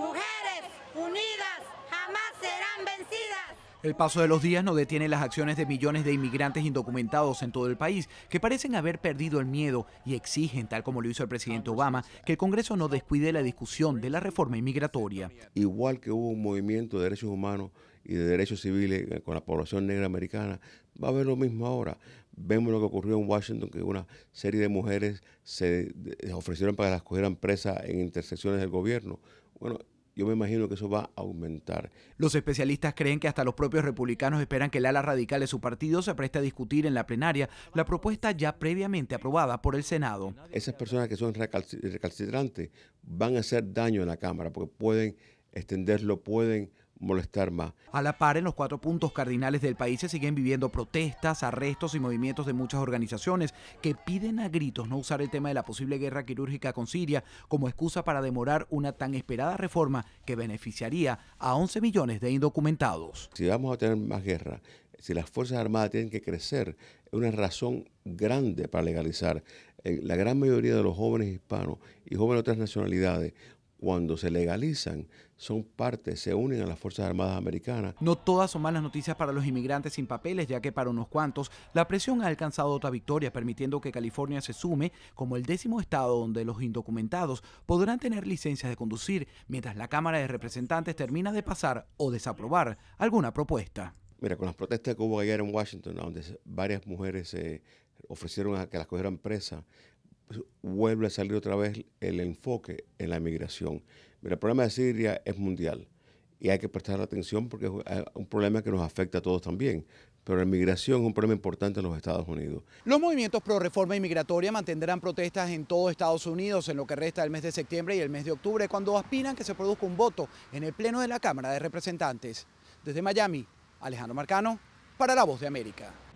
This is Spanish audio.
Mujeres unidas jamás serán vencidas. El paso de los días no detiene las acciones de millones de inmigrantes indocumentados en todo el país, que parecen haber perdido el miedo y exigen, tal como lo hizo el presidente Obama, que el Congreso no descuide la discusión de la reforma inmigratoria. Igual que hubo un movimiento de derechos humanos y de derechos civiles con la población negra americana, va a haber lo mismo ahora. Vemos lo que ocurrió en Washington, que una serie de mujeres se ofrecieron para que las cogieran presas en intersecciones del gobierno. Bueno, yo me imagino que eso va a aumentar. Los especialistas creen que hasta los propios republicanos esperan que el ala radical de su partido se preste a discutir en la plenaria la propuesta ya previamente aprobada por el Senado. Esas personas que son recalcitrantes van a hacer daño en la Cámara porque pueden extenderlo, pueden molestar más. A la par, en los cuatro puntos cardinales del país se siguen viviendo protestas, arrestos y movimientos de muchas organizaciones que piden a gritos no usar el tema de la posible guerra quirúrgica con Siria como excusa para demorar una tan esperada reforma que beneficiaría a 11 millones de indocumentados. Si vamos a tener más guerra, si las Fuerzas Armadas tienen que crecer, es una razón grande para legalizar. Eh, la gran mayoría de los jóvenes hispanos y jóvenes de otras nacionalidades cuando se legalizan, son parte, se unen a las Fuerzas Armadas Americanas. No todas son malas noticias para los inmigrantes sin papeles, ya que para unos cuantos la presión ha alcanzado otra victoria, permitiendo que California se sume como el décimo estado donde los indocumentados podrán tener licencias de conducir, mientras la Cámara de Representantes termina de pasar o desaprobar alguna propuesta. Mira, con las protestas que hubo ayer en Washington, donde varias mujeres se eh, ofrecieron a que las cogieran presas, vuelve a salir otra vez el enfoque en la migración. el problema de Siria es mundial y hay que prestar atención porque es un problema que nos afecta a todos también. Pero la migración es un problema importante en los Estados Unidos. Los movimientos pro reforma inmigratoria mantendrán protestas en todo Estados Unidos en lo que resta del mes de septiembre y el mes de octubre, cuando aspiran que se produzca un voto en el Pleno de la Cámara de Representantes. Desde Miami, Alejandro Marcano, para La Voz de América.